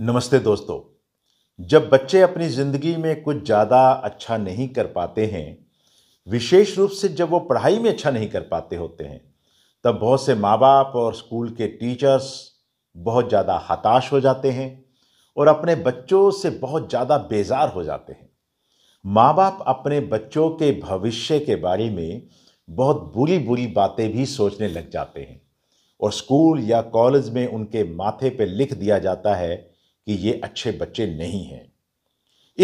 नमस्ते दोस्तों जब बच्चे अपनी ज़िंदगी में कुछ ज़्यादा अच्छा नहीं कर पाते हैं विशेष रूप से जब वो पढ़ाई में अच्छा नहीं कर पाते होते हैं तब बहुत से माँ बाप और स्कूल के टीचर्स बहुत ज़्यादा हताश हो जाते हैं और अपने बच्चों से बहुत ज़्यादा बेजार हो जाते हैं माँ बाप अपने बच्चों के भविष्य के बारे में बहुत बुरी बुरी बातें भी सोचने लग जाते हैं और स्कूल या कॉलेज में उनके माथे पे लिख दिया जाता है कि ये अच्छे बच्चे नहीं हैं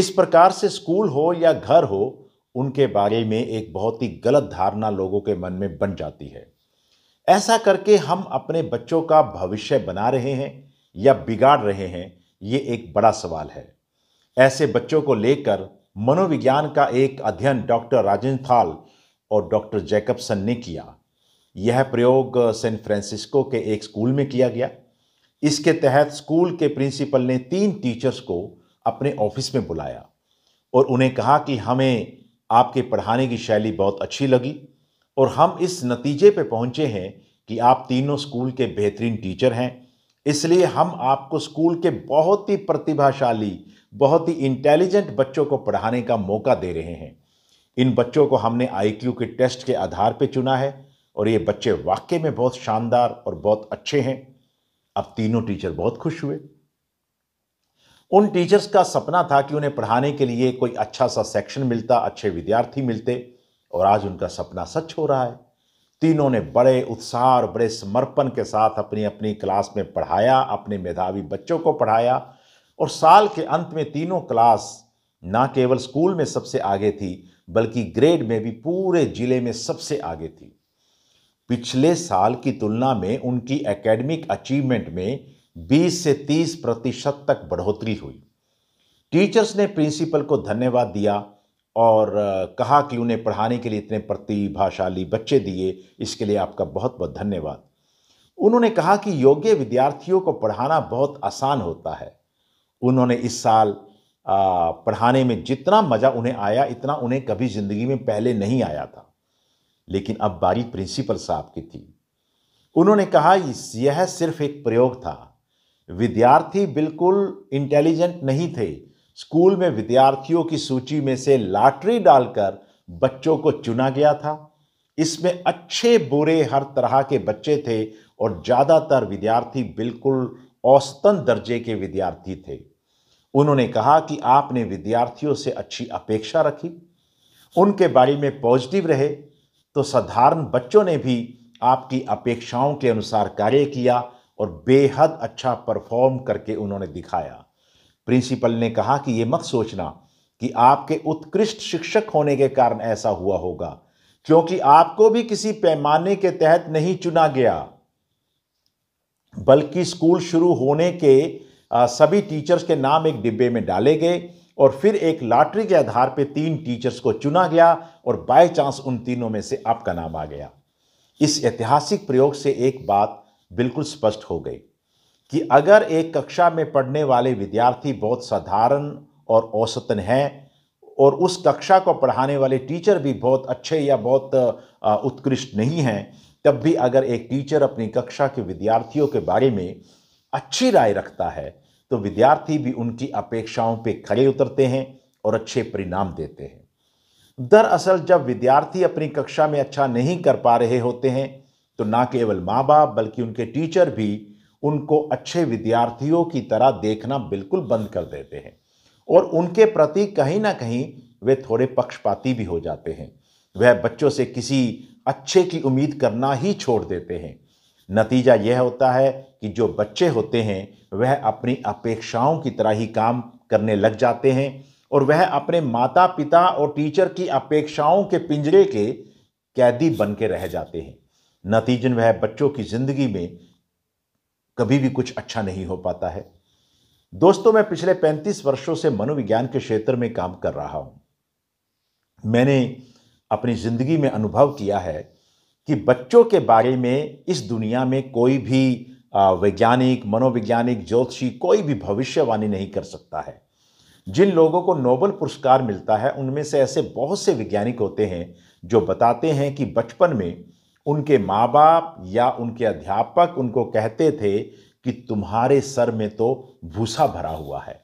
इस प्रकार से स्कूल हो या घर हो उनके बारे में एक बहुत ही गलत धारणा लोगों के मन में बन जाती है ऐसा करके हम अपने बच्चों का भविष्य बना रहे हैं या बिगाड़ रहे हैं ये एक बड़ा सवाल है ऐसे बच्चों को लेकर मनोविज्ञान का एक अध्ययन डॉक्टर राजेंद्र थाल और डॉक्टर जैकबसन ने किया यह प्रयोग सैन फ्रांसिस्को के एक स्कूल में किया गया इसके तहत स्कूल के प्रिंसिपल ने तीन टीचर्स को अपने ऑफिस में बुलाया और उन्हें कहा कि हमें आपके पढ़ाने की शैली बहुत अच्छी लगी और हम इस नतीजे पे पहुंचे हैं कि आप तीनों स्कूल के बेहतरीन टीचर हैं इसलिए हम आपको स्कूल के बहुत ही प्रतिभाशाली बहुत ही इंटेलिजेंट बच्चों को पढ़ाने का मौका दे रहे हैं इन बच्चों को हमने आई के टेस्ट के आधार पर चुना है और ये बच्चे वाकई में बहुत शानदार और बहुत अच्छे हैं अब तीनों टीचर बहुत खुश हुए उन टीचर्स का सपना था कि उन्हें पढ़ाने के लिए कोई अच्छा सा सेक्शन मिलता अच्छे विद्यार्थी मिलते और आज उनका सपना सच हो रहा है तीनों ने बड़े उत्साह और बड़े समर्पण के साथ अपनी अपनी क्लास में पढ़ाया अपने मेधावी बच्चों को पढ़ाया और साल के अंत में तीनों क्लास ना केवल स्कूल में सबसे आगे थी बल्कि ग्रेड में भी पूरे ज़िले में सबसे आगे थी पिछले साल की तुलना में उनकी एकेडमिक अचीवमेंट में 20 से 30 प्रतिशत तक बढ़ोतरी हुई टीचर्स ने प्रिंसिपल को धन्यवाद दिया और कहा कि उन्हें पढ़ाने के लिए इतने प्रतिभाशाली बच्चे दिए इसके लिए आपका बहुत बहुत धन्यवाद उन्होंने कहा कि योग्य विद्यार्थियों को पढ़ाना बहुत आसान होता है उन्होंने इस साल पढ़ाने में जितना मज़ा उन्हें आया इतना उन्हें कभी ज़िंदगी में पहले नहीं आया था लेकिन अब बारी प्रिंसिपल साहब की थी उन्होंने कहा यह सिर्फ एक प्रयोग था विद्यार्थी बिल्कुल इंटेलिजेंट नहीं थे स्कूल में विद्यार्थियों की सूची में से लॉटरी डालकर बच्चों को चुना गया था इसमें अच्छे बुरे हर तरह के बच्चे थे और ज़्यादातर विद्यार्थी बिल्कुल औसतन दर्जे के विद्यार्थी थे उन्होंने कहा कि आपने विद्यार्थियों से अच्छी अपेक्षा रखी उनके बारे में पॉजिटिव रहे तो साधारण बच्चों ने भी आपकी अपेक्षाओं के अनुसार कार्य किया और बेहद अच्छा परफॉर्म करके उन्होंने दिखाया प्रिंसिपल ने कहा कि ये मत सोचना कि आपके उत्कृष्ट शिक्षक होने के कारण ऐसा हुआ होगा क्योंकि आपको भी किसी पैमाने के तहत नहीं चुना गया बल्कि स्कूल शुरू होने के सभी टीचर्स के नाम एक डिब्बे में डाले गए और फिर एक लॉटरी के आधार पर तीन टीचर्स को चुना गया और बाय चांस उन तीनों में से आपका नाम आ गया इस ऐतिहासिक प्रयोग से एक बात बिल्कुल स्पष्ट हो गई कि अगर एक कक्षा में पढ़ने वाले विद्यार्थी बहुत साधारण और औसतन हैं और उस कक्षा को पढ़ाने वाले टीचर भी बहुत अच्छे या बहुत उत्कृष्ट नहीं हैं तब भी अगर एक टीचर अपनी कक्षा के विद्यार्थियों के बारे में अच्छी राय रखता है तो विद्यार्थी भी उनकी अपेक्षाओं पे खड़े उतरते हैं और अच्छे परिणाम देते हैं दरअसल जब विद्यार्थी अपनी कक्षा में अच्छा नहीं कर पा रहे होते हैं तो ना केवल माँ बाप बल्कि उनके टीचर भी उनको अच्छे विद्यार्थियों की तरह देखना बिल्कुल बंद कर देते हैं और उनके प्रति कहीं ना कहीं वे थोड़े पक्षपाती भी हो जाते हैं वह बच्चों से किसी अच्छे की उम्मीद करना ही छोड़ देते हैं नतीजा यह होता है कि जो बच्चे होते हैं वह अपनी अपेक्षाओं की तरह ही काम करने लग जाते हैं और वह अपने माता पिता और टीचर की अपेक्षाओं के पिंजरे के कैदी बन के रह जाते हैं नतीजन वह बच्चों की ज़िंदगी में कभी भी कुछ अच्छा नहीं हो पाता है दोस्तों मैं पिछले 35 वर्षों से मनोविज्ञान के क्षेत्र में काम कर रहा हूं मैंने अपनी ज़िंदगी में अनुभव किया है कि बच्चों के बारे में इस दुनिया में कोई भी वैज्ञानिक मनोवैज्ञानिक ज्योतिषी कोई भी भविष्यवाणी नहीं कर सकता है जिन लोगों को नोबल पुरस्कार मिलता है उनमें से ऐसे बहुत से वैज्ञानिक होते हैं जो बताते हैं कि बचपन में उनके माँ बाप या उनके अध्यापक उनको कहते थे कि तुम्हारे सर में तो भूसा भरा हुआ है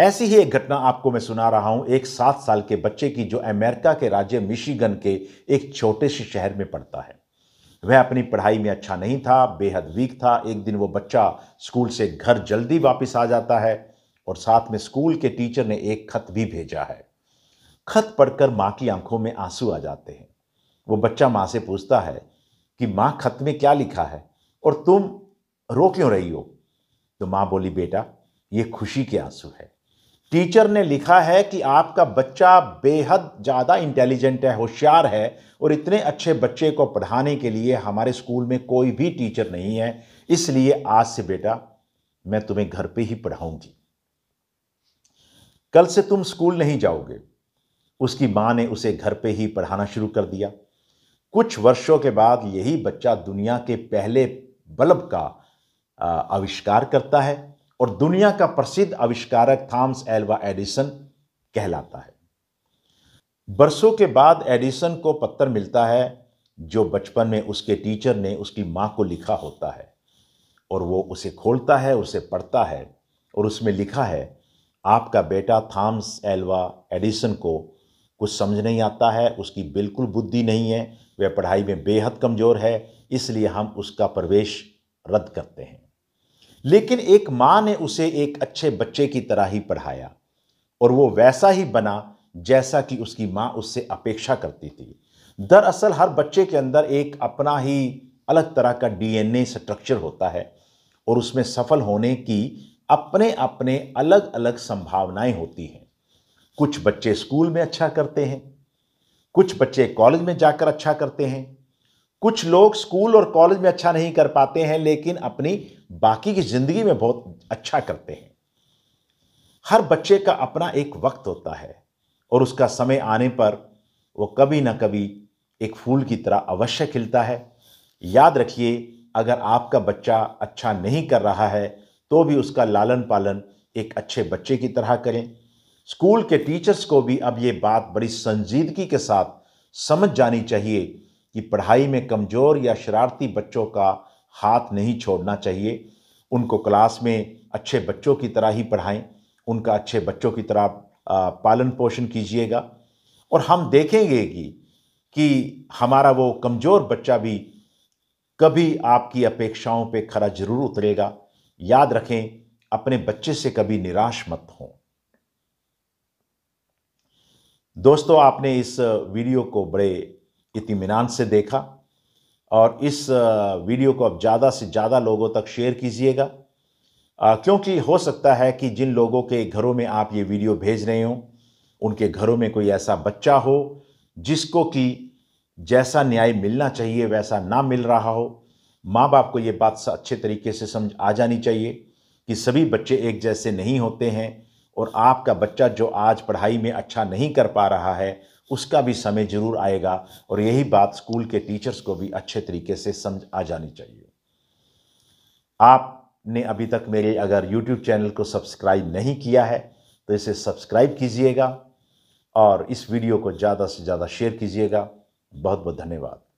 ऐसी ही एक घटना आपको मैं सुना रहा हूं एक सात साल के बच्चे की जो अमेरिका के राज्य मिशीगन के एक छोटे से शहर में पढ़ता है वह अपनी पढ़ाई में अच्छा नहीं था बेहद वीक था एक दिन वो बच्चा स्कूल से घर जल्दी वापस आ जाता है और साथ में स्कूल के टीचर ने एक खत भी भेजा है खत पढ़कर माँ की आंखों में आंसू आ जाते हैं वो बच्चा माँ से पूछता है कि माँ खत में क्या लिखा है और तुम रो क्यों रही हो तो माँ बोली बेटा ये खुशी के आंसू है टीचर ने लिखा है कि आपका बच्चा बेहद ज़्यादा इंटेलिजेंट है होशियार है और इतने अच्छे बच्चे को पढ़ाने के लिए हमारे स्कूल में कोई भी टीचर नहीं है इसलिए आज से बेटा मैं तुम्हें घर पे ही पढ़ाऊंगी कल से तुम स्कूल नहीं जाओगे उसकी माँ ने उसे घर पे ही पढ़ाना शुरू कर दिया कुछ वर्षों के बाद यही बच्चा दुनिया के पहले बल्ब का आविष्कार करता है और दुनिया का प्रसिद्ध आविष्कारक थॉमस एल्वा एडिसन कहलाता है बरसों के बाद एडिसन को पत्थर मिलता है जो बचपन में उसके टीचर ने उसकी माँ को लिखा होता है और वो उसे खोलता है उसे पढ़ता है और उसमें लिखा है आपका बेटा थॉमस एल्वा एडिसन को कुछ समझ नहीं आता है उसकी बिल्कुल बुद्धि नहीं है वह पढ़ाई में बेहद कमज़ोर है इसलिए हम उसका प्रवेश रद्द करते हैं लेकिन एक माँ ने उसे एक अच्छे बच्चे की तरह ही पढ़ाया और वो वैसा ही बना जैसा कि उसकी माँ उससे अपेक्षा करती थी दरअसल हर बच्चे के अंदर एक अपना ही अलग तरह का डीएनए स्ट्रक्चर होता है और उसमें सफल होने की अपने अपने अलग अलग संभावनाएं होती हैं कुछ बच्चे स्कूल में अच्छा करते हैं कुछ बच्चे कॉलेज में जाकर अच्छा करते हैं कुछ लोग स्कूल और कॉलेज में अच्छा नहीं कर पाते हैं लेकिन अपनी बाकी की ज़िंदगी में बहुत अच्छा करते हैं हर बच्चे का अपना एक वक्त होता है और उसका समय आने पर वो कभी ना कभी एक फूल की तरह अवश्य खिलता है याद रखिए अगर आपका बच्चा अच्छा नहीं कर रहा है तो भी उसका लालन पालन एक अच्छे बच्चे की तरह करें स्कूल के टीचर्स को भी अब ये बात बड़ी संजीदगी के साथ समझ जानी चाहिए कि पढ़ाई में कमज़ोर या शरारती बच्चों का हाथ नहीं छोड़ना चाहिए उनको क्लास में अच्छे बच्चों की तरह ही पढ़ाएं उनका अच्छे बच्चों की तरह पालन पोषण कीजिएगा और हम देखेंगे कि कि हमारा वो कमज़ोर बच्चा भी कभी आपकी अपेक्षाओं पे खरा जरूर उतरेगा याद रखें अपने बच्चे से कभी निराश मत हों दोस्तों आपने इस वीडियो को बड़े इतमान से देखा और इस वीडियो को आप ज़्यादा से ज़्यादा लोगों तक शेयर कीजिएगा क्योंकि हो सकता है कि जिन लोगों के घरों में आप ये वीडियो भेज रहे हों उनके घरों में कोई ऐसा बच्चा हो जिसको कि जैसा न्याय मिलना चाहिए वैसा ना मिल रहा हो माँ बाप को ये बात अच्छे तरीके से समझ आ जानी चाहिए कि सभी बच्चे एक जैसे नहीं होते हैं और आपका बच्चा जो आज पढ़ाई में अच्छा नहीं कर पा रहा है उसका भी समय ज़रूर आएगा और यही बात स्कूल के टीचर्स को भी अच्छे तरीके से समझ आ जानी चाहिए आपने अभी तक मेरे अगर YouTube चैनल को सब्सक्राइब नहीं किया है तो इसे सब्सक्राइब कीजिएगा और इस वीडियो को ज़्यादा से ज़्यादा शेयर कीजिएगा बहुत बहुत धन्यवाद